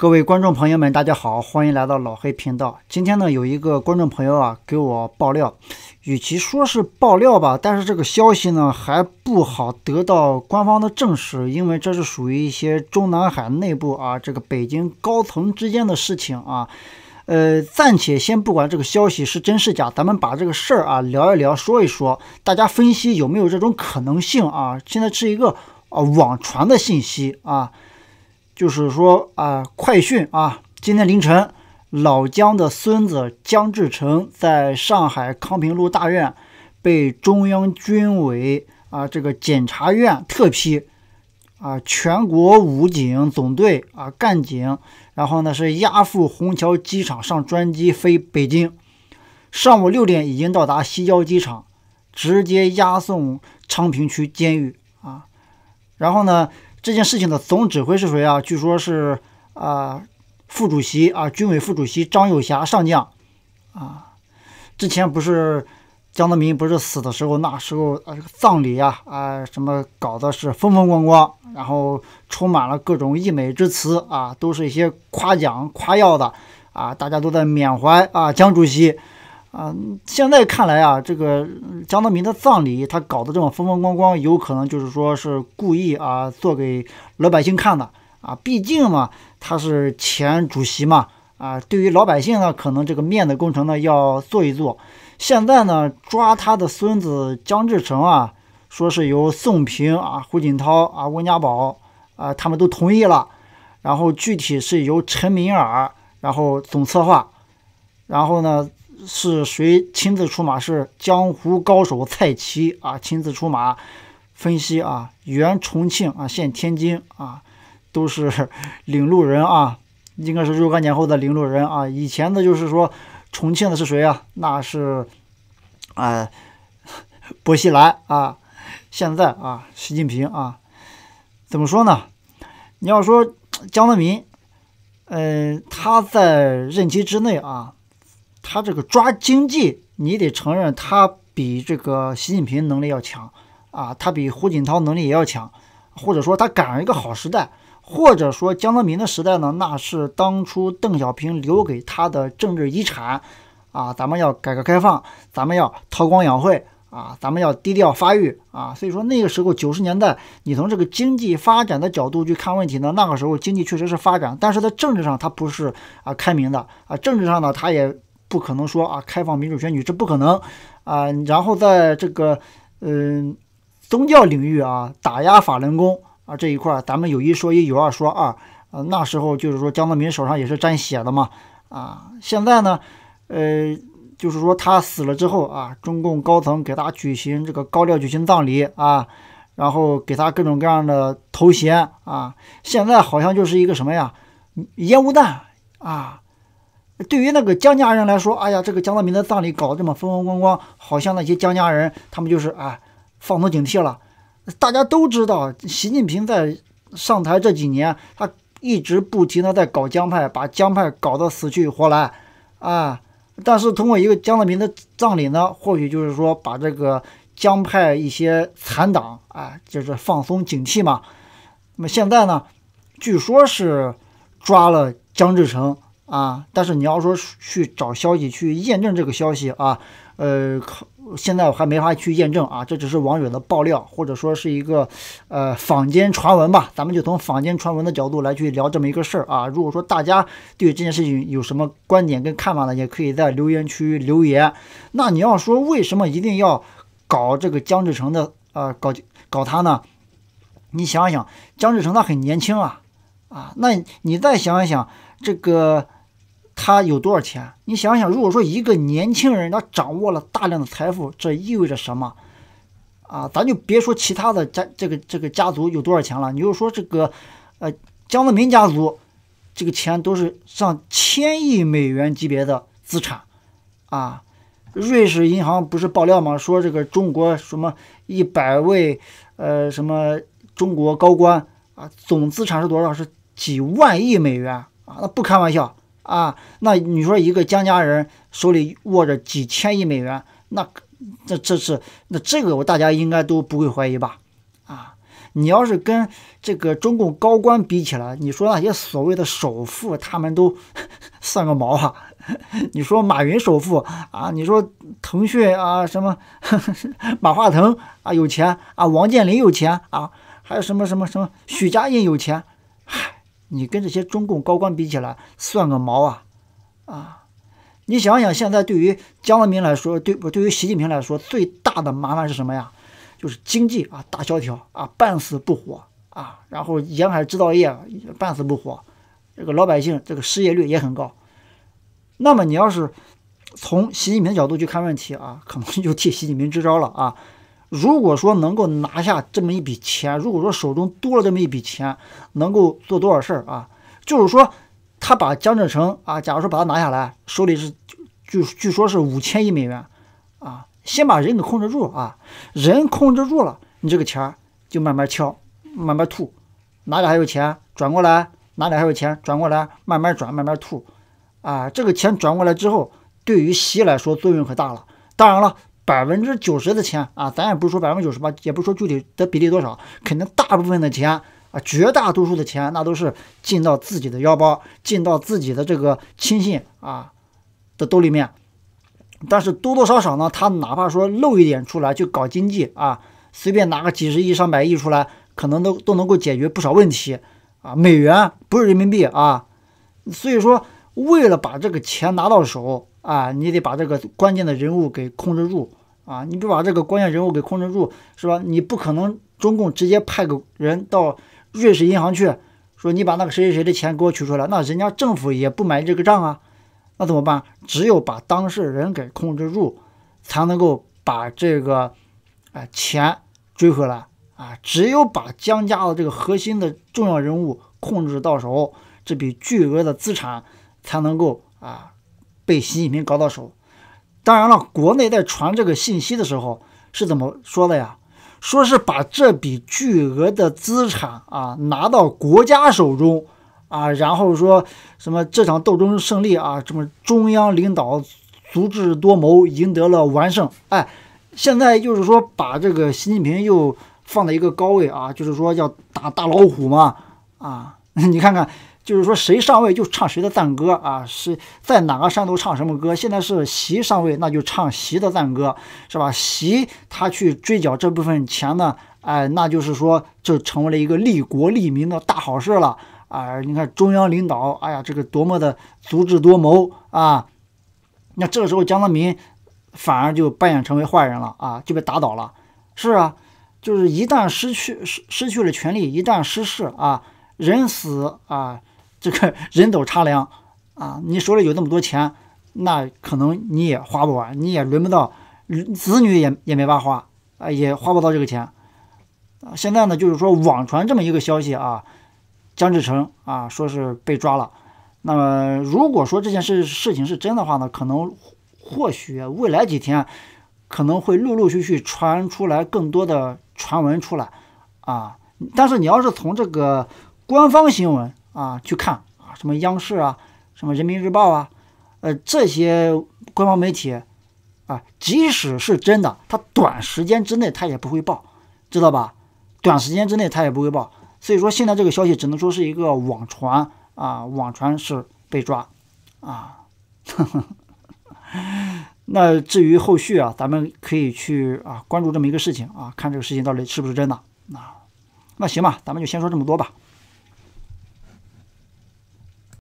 各位观众朋友们，大家好，欢迎来到老黑频道。今天呢，有一个观众朋友啊给我爆料，与其说是爆料吧，但是这个消息呢还不好得到官方的证实，因为这是属于一些中南海内部啊，这个北京高层之间的事情啊。呃，暂且先不管这个消息是真是假，咱们把这个事儿啊聊一聊，说一说，大家分析有没有这种可能性啊？现在是一个啊网传的信息啊。就是说啊，快讯啊，今天凌晨，老江的孙子江志成在上海康平路大院被中央军委啊这个检察院特批啊，全国武警总队啊干警，然后呢是押赴虹桥机场上专机飞北京，上午六点已经到达西郊机场，直接押送昌平区监狱啊，然后呢。这件事情的总指挥是谁啊？据说是啊，副主席啊，军委副主席张友侠上将，啊，之前不是江泽民不是死的时候，那时候啊这个葬礼啊，啊什么搞的是风风光光，然后充满了各种溢美之词啊，都是一些夸奖夸耀的啊，大家都在缅怀啊江主席。啊，现在看来啊，这个江泽民的葬礼他搞得这么风风光光，有可能就是说是故意啊做给老百姓看的啊。毕竟嘛，他是前主席嘛啊，对于老百姓呢，可能这个面子工程呢要做一做。现在呢，抓他的孙子江志成啊，说是由宋平啊、胡锦涛啊、温家宝啊他们都同意了，然后具体是由陈敏尔然后总策划，然后呢。是谁亲自出马？是江湖高手蔡奇啊，亲自出马分析啊。原重庆啊，现天津啊，都是领路人啊，应该是若干年后的领路人啊。以前的就是说重庆的是谁啊？那是啊，薄熙来啊。现在啊，习近平啊，怎么说呢？你要说江泽民，嗯，他在任期之内啊。他这个抓经济，你得承认他比这个习近平能力要强啊，他比胡锦涛能力也要强，或者说他赶上一个好时代，或者说江泽民的时代呢，那是当初邓小平留给他的政治遗产啊。咱们要改革开放，咱们要韬光养晦啊，咱们要低调发育啊。所以说那个时候九十年代，你从这个经济发展的角度去看问题呢，那个时候经济确实是发展，但是在政治上他不是啊开明的啊，政治上呢他也。不可能说啊，开放民主选举这不可能啊。然后在这个嗯宗教领域啊，打压法轮功啊这一块，咱们有一说一，有二说二。呃，那时候就是说江泽民手上也是沾血的嘛啊。现在呢，呃，就是说他死了之后啊，中共高层给他举行这个高调举行葬礼啊，然后给他各种各样的头衔啊。现在好像就是一个什么呀，烟雾弹啊。对于那个江家人来说，哎呀，这个江泽民的葬礼搞得这么风风光光，好像那些江家人他们就是哎放松警惕了。大家都知道，习近平在上台这几年，他一直不停的在搞江派，把江派搞得死去活来啊。但是通过一个江泽民的葬礼呢，或许就是说把这个江派一些残党，啊，就是放松警惕嘛。那么现在呢，据说是抓了江志成。啊，但是你要说去找消息去验证这个消息啊，呃，现在我还没法去验证啊，这只是网友的爆料，或者说是一个呃坊间传闻吧。咱们就从坊间传闻的角度来去聊这么一个事儿啊。如果说大家对这件事情有什么观点跟看法呢，也可以在留言区留言。那你要说为什么一定要搞这个姜志成的呃，搞搞他呢？你想想，姜志成他很年轻啊啊，那你再想一想这个。他有多少钱？你想想，如果说一个年轻人他掌握了大量的财富，这意味着什么？啊，咱就别说其他的家，这个这个家族有多少钱了。你就说这个，呃，江泽民家族，这个钱都是上千亿美元级别的资产，啊，瑞士银行不是爆料吗？说这个中国什么一百位，呃，什么中国高官啊，总资产是多少？是几万亿美元啊？那不开玩笑。啊，那你说一个江家人手里握着几千亿美元，那这这是那这个我大家应该都不会怀疑吧？啊，你要是跟这个中共高官比起来，你说那些所谓的首富他们都 算个毛啊？你说马云首富啊？你说腾讯啊？什么马化腾啊有钱啊？王健林有钱啊？还有什么什么什么许家印有钱？你跟这些中共高官比起来，算个毛啊！啊，你想想，现在对于江泽民来说，对不？对于习近平来说，最大的麻烦是什么呀？就是经济啊，大萧条啊，半死不活啊，然后沿海制造业半死不活，这个老百姓这个失业率也很高。那么你要是从习近平角度去看问题啊，可能就替习近平支招了啊。如果说能够拿下这么一笔钱，如果说手中多了这么一笔钱，能够做多少事儿啊？就是说，他把江振成啊，假如说把他拿下来，手里是据据说是五千亿美元啊，先把人给控制住啊，人控制住了，你这个钱就慢慢敲，慢慢吐，哪里还有钱转过来，哪里还有钱转过来，慢慢转，慢慢吐，啊，这个钱转过来之后，对于习来说作用可大了。当然了。百分之九十的钱啊，咱也不是说百分之九十吧，也不说具体的比例多少，肯定大部分的钱啊，绝大多数的钱，那都是进到自己的腰包，进到自己的这个亲信啊的兜里面。但是多多少少呢，他哪怕说漏一点出来就搞经济啊，随便拿个几十亿上百亿出来，可能都都能够解决不少问题啊。美元不是人民币啊，所以说为了把这个钱拿到手啊，你得把这个关键的人物给控制住。啊，你不把这个关键人物给控制住，是吧？你不可能中共直接派个人到瑞士银行去，说你把那个谁谁谁的钱给我取出来，那人家政府也不买这个账啊。那怎么办？只有把当事人给控制住，才能够把这个，哎，钱追回来啊。只有把江家的这个核心的重要人物控制到手，这笔巨额的资产才能够啊，被习近平搞到手。当然了，国内在传这个信息的时候是怎么说的呀？说是把这笔巨额的资产啊拿到国家手中啊，然后说什么这场斗争胜利啊，什么中央领导足智多谋，赢得了完胜。哎，现在就是说把这个习近平又放在一个高位啊，就是说要打大老虎嘛啊，你看看。就是说，谁上位就唱谁的赞歌啊！是在哪个山头唱什么歌？现在是习上位，那就唱习的赞歌，是吧？习他去追缴这部分钱呢，哎，那就是说，就成为了一个利国利民的大好事了啊！你看中央领导，哎呀，这个多么的足智多谋啊！那这个时候，江泽民反而就扮演成为坏人了啊，就被打倒了，是啊，就是一旦失去失失去了权力，一旦失势啊，人死啊。这个 人走茶凉啊！你手里有那么多钱，那可能你也花不完，你也轮不到子女也也没法花啊，也花不到这个钱。现在呢，就是说网传这么一个消息啊，姜志成啊说是被抓了。那么如果说这件事事情是真的话呢，可能或许未来几天可能会陆陆续续传出来更多的传闻出来啊。但是你要是从这个官方新闻，啊，去看啊，什么央视啊，什么人民日报啊，呃，这些官方媒体啊，即使是真的，它短时间之内它也不会报，知道吧？短时间之内它也不会报，所以说现在这个消息只能说是一个网传啊，网传是被抓啊。那至于后续啊，咱们可以去啊关注这么一个事情啊，看这个事情到底是不是真的。啊。那行吧，咱们就先说这么多吧。